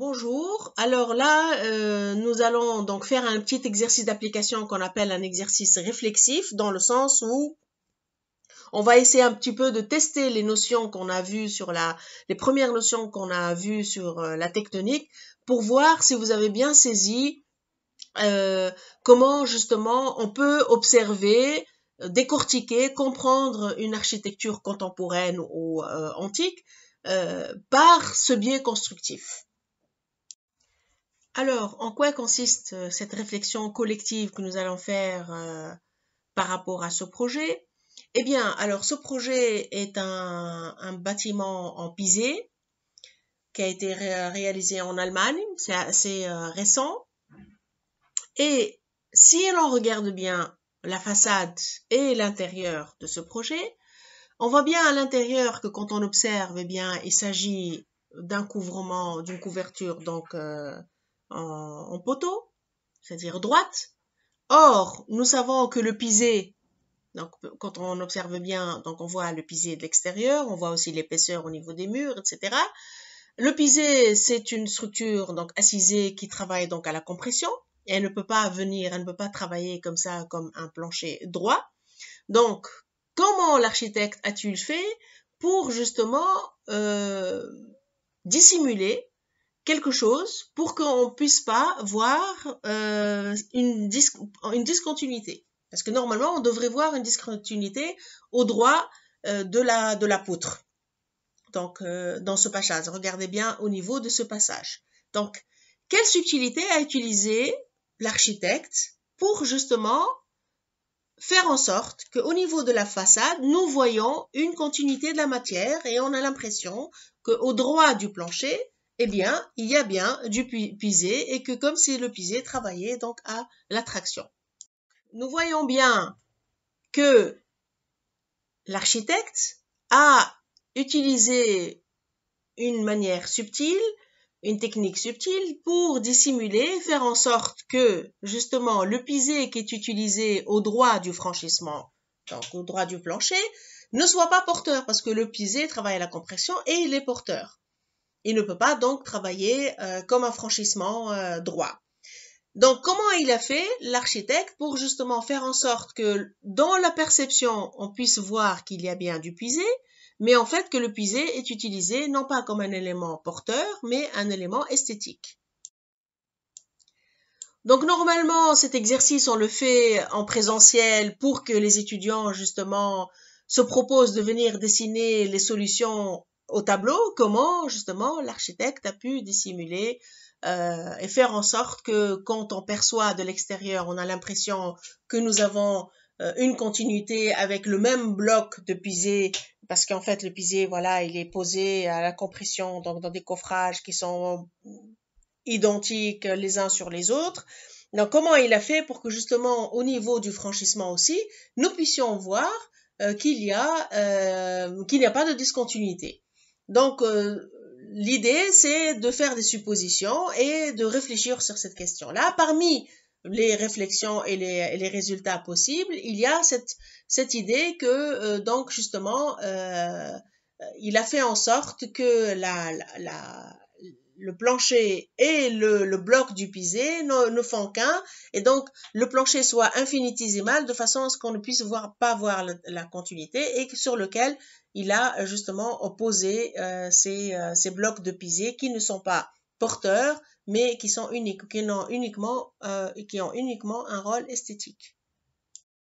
Bonjour, alors là, euh, nous allons donc faire un petit exercice d'application qu'on appelle un exercice réflexif, dans le sens où on va essayer un petit peu de tester les notions qu'on a vues sur la, les premières notions qu'on a vues sur euh, la tectonique pour voir si vous avez bien saisi euh, comment justement on peut observer, décortiquer, comprendre une architecture contemporaine ou antique par ce biais constructif. Alors, en quoi consiste euh, cette réflexion collective que nous allons faire euh, par rapport à ce projet Eh bien, alors ce projet est un, bâtiment en pisé qui a été réalisé en Allemagne, c'est assez euh, récent. Et si l'on regarde bien la façade et l'intérieur de ce projet, on voit bien à l'intérieur que quand on observe, eh bien, il s'agit d'un couvrement, d'une couverture donc en, poteau, c'est-à-dire droite. Or, nous savons que le pisé, donc quand on observe bien, donc on voit le pisé de l'extérieur, on voit aussi l'épaisseur au niveau des murs, etc. Le pisé, c'est une structure donc assisée qui travaille donc à la compression. elle ne peut pas venir, elle ne peut pas travailler comme ça, comme un plancher droit. Donc, comment l'architecte a-t-il fait pour justement euh, dissimuler quelque chose pour qu'on ne puisse pas voir euh, une, discontinuité. Parce que normalement, on devrait voir une discontinuité au droit euh, de, la, de poutre. Donc, euh, dans ce passage, regardez bien au niveau de ce passage. Donc, quelle subtilité a utilisé l'architecte pour justement faire en sorte qu'au niveau de la façade, nous voyons une continuité de la matière et on a l'impression qu'au droit du plancher, eh bien, il y a bien du pisé et que comme c'est le pisé, travailler donc à l'attraction. Nous voyons bien que l'architecte a utilisé une manière subtile, une technique subtile pour dissimuler, faire en sorte que justement le pisé qui est utilisé au droit du franchissement, donc au droit du plancher, ne soit pas porteur parce que le pisé travaille à la compression et il est porteur. Il ne peut pas donc travailler euh, comme un franchissement euh, droit. Donc comment il a fait l'architecte pour justement faire en sorte que dans la perception on puisse voir qu'il y a bien du puisé, mais en fait que le puisé est utilisé non pas comme un élément porteur, mais un élément esthétique. Donc normalement, cet exercice, on le fait en présentiel pour que les étudiants, justement, se proposent de venir dessiner les solutions au tableau comment justement l'architecte a pu dissimuler euh, et faire en sorte que quand on perçoit de l'extérieur, on a l'impression que nous avons euh, une continuité avec le même bloc de pisé, parce qu'en fait le pisé, voilà, il est posé à la compression, donc dans des coffrages qui sont identiques les uns sur les autres. Donc comment il a fait pour que justement au niveau du franchissement aussi, nous puissions voir euh, qu'il y a euh, qu'il n'y a pas de discontinuité. Donc, euh, l'idée, c'est de faire des suppositions et de réfléchir sur cette question-là. Parmi les réflexions et les, résultats possibles, il y a cette, idée que, euh, donc, justement, euh, il a fait en sorte que la, la, le plancher et le, bloc du pisé ne, font qu'un, et donc le plancher soit infinitésimal de façon à ce qu'on ne puisse voir, pas voir la, continuité et sur lequel il a euh, justement opposé euh, euh, ces, blocs de pisé qui ne sont pas porteurs, mais qui sont uniques, qui uniquement, qui ont uniquement un rôle esthétique.